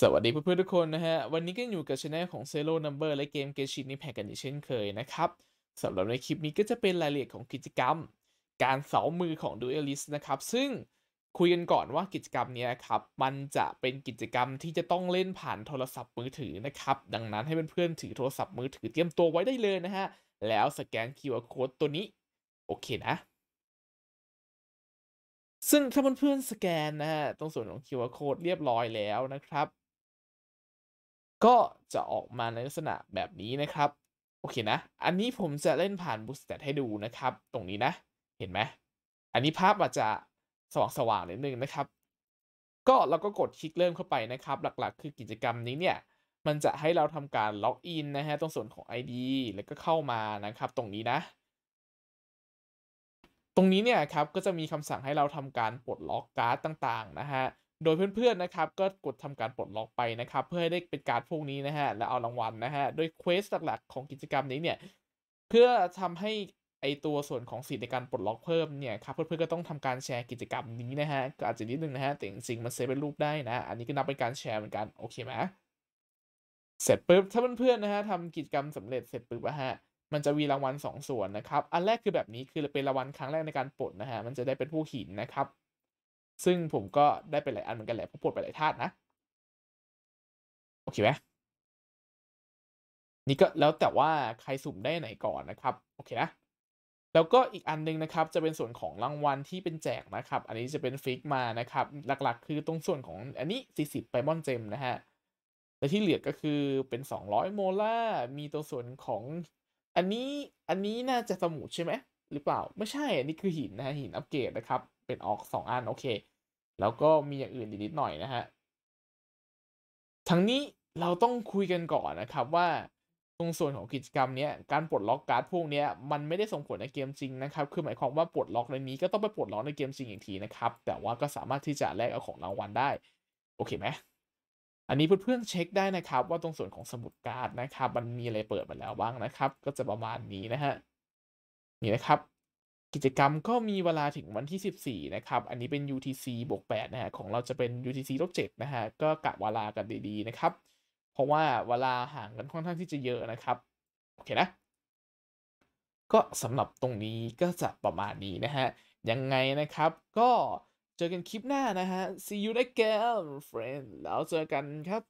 สวัสดีเพื่อนๆทุกคนนะฮะวันนี้ก็อยู่กับช่องของ Zero Number และเกมเกชินนิแพกันอีกเช่นเคยนะครับสำหรับในคลิปนี้ก็จะเป็นรายละเอียดของกิจกรรมการเสามือของ Duelist นะครับ ซึ่งคุยกันก่อนว่ากิจกรรมนี้ครับ มันจะเป็นกิจกรรมที่จะต้องเล่นผ่านโทรศัพท์มือถือนะครับ ดังนั้นให้เพื่อนๆถือโทรศัพท์มือถือเตรียมตัวไว้ได้เลยนะฮะแล้วสแกน QR code ตัวนี้ โอเคนะ ซึ่งถ้าเพื่อนๆสแกนนะฮะตรงส่วนของ QR code เรียบร้อยแล้วนะครับก็จะออกมาในลักษณะแบบนี้นะครับโอเคนะ อันนี้ผมจะเล่นผ่านบูสเตตให้ดูนะครับ ตรงนี้นะ เห็นไหมอันนี้ภาพอาจจะสว่างๆ่นิดนึงนะครับ ก็เราก็กดคลิกเริ่มเข้าไปนะครับหลักๆคือกิจกรรมนี้เนี่ย มันจะให้เราทำการล็อกอินนะฮะตรงส่วนของ ID แล้วก็เข้ามานะครับตรงนี้นะ ตรงนี้เนี่ยครับ ก็จะมีคำสั่งให้เราทำการปลดล็อกการ์ดต่างๆนะฮะโดยเพื่อน ๆนะครับ ก็กดทำการปลดล็อกไปนะครับ เพื่อให้ได้เป็นการพวกนี้นะฮะและเอารางวัลนะฮะโดยเควสหลักๆของกิจกรรมนี้เนี่ย เพื่อทำให้ไอตัวส่วนของสิทธิในการปลดล็อกเพิ่มเนี่ยครับเพื่อนๆก็ต้องทำการแชร์กิจกรรมนี้นะฮะก็อาจจะนิดนึงนะฮะแต่จริงๆมันเซฟเป็นรูปได้นะ อันนี้ก็นับเป็นการแชร์เหมือนกันโอเคไหมเสร็จปุ๊บถ้าเพื่อนๆนะฮะทำกิจกรรมสำเร็จเสร็จปุ๊บ่ะฮะมันจะมีรางวัล2สส่วนนะครับ อันแรกคือแบบนี้คือเป็นรางวัลครั้งแรกในการปลดนะฮะมันจะได้เป็นผู้หินนะครับซึ่งผมก็ได้ไปหลายอันเหมือนกันแหละเพราะปลดไปหลายธาตุนะโอเคไหมนี่ก็แล้วแต่ว่าใครสุ่มได้ไหนก่อนนะครับ โอเคนะแล้วก็อีกอันนึงนะครับ จะเป็นส่วนของรางวัลที่เป็นแจกนะครับ อันนี้จะเป็นฟิกมานะครับ หลักๆ คือตรงส่วนของอันนี้40ไปมอนเจมนะฮะแต่ที่เหลือก็คือเป็น 200 โมล่า มีตัวส่วนของ อันนี้อันนี้น่าจะสมุดใช่ไหมหรือเปล่าไม่ใช่ อันนี้คือหินนะฮะหินอัปเกรดนะครับเป็นออกสองอันโอเค แล้วก็มีอย่างอื่นนิด หน่อยนะฮะทั้งนี้เราต้องคุยกันก่อนนะครับว่าตรงส่วนของกิจกรรมเนี้ยการปลดล็อกการ์ดพวกเนี้ยมัน ไม่ได้ ส่งผลในเกมจริงนะครับ คือหมายความว่าปลดล็อกในนี้ก็ต้องไปปลดล็อกในเกมจริงอีกทีนะครับ แต่ว่าก็สามารถที่จะแลกเอาของรางวัลได้ โอเคไหมอันนี้เพื่อนๆเช็คได้นะครับ ว่าตรงส่วนของสมุดการ์ดนะครับ มันมีอะไรเปิดมาแล้วบ้างนะครับ ก็จะประมาณนี้นะฮะนี่นะครับกิจกรรมก็มีเวลาถึงวันที่ 14 นะครับ อันนี้เป็น UTC บวก8นะฮะ ของเราจะเป็น UTC ลบ7นะฮะ ก็กะเวลากันดีๆ นะครับ เพราะว่าเวลาห่างกันค่อนข้างที่จะเยอะนะครับ โอเคนะ ก็สำหรับตรงนี้ก็จะประมาณนี้นะฮะ ยังไงนะครับ ก็เจอกันคลิปหน้านะฮะ see you again friend แล้วเจอกันครับ